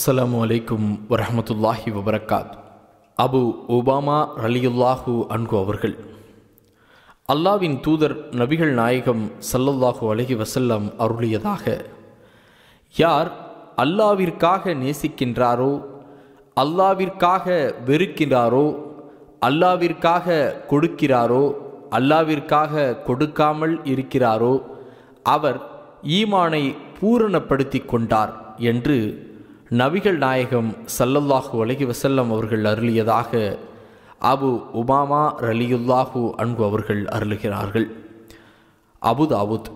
அஸ்லாம் வலைக்கும் வரமத்துல்லாஹி வபரக்காத் அபு ஒபாமா ரலியுல்லாஹு அன்கு அவர்கள் அல்லாவின் தூதர் நபிகள் நாயகம் சல்லல்லாஹு அலஹி வசல்லம் அருளியதாக யார் அல்லாவிற்காக நேசிக்கின்றாரோ அல்லாவிற்காக வெறுக்கிறாரோ அல்லாவிற்காக கொடுக்கிறாரோ அல்லாவிற்காக கொடுக்காமல் இருக்கிறாரோ அவர் ஈமானை பூரணப்படுத்தி கொண்டார் என்று நபிகள் நாயகம் சல்லல்லாஹு அலகி வசல்லம் அவர்கள் அருளியதாக அபு உமாமா ரலியுல்லாஹு அன்பு அவர்கள் அருளுகிறார்கள் அபுதாவுத்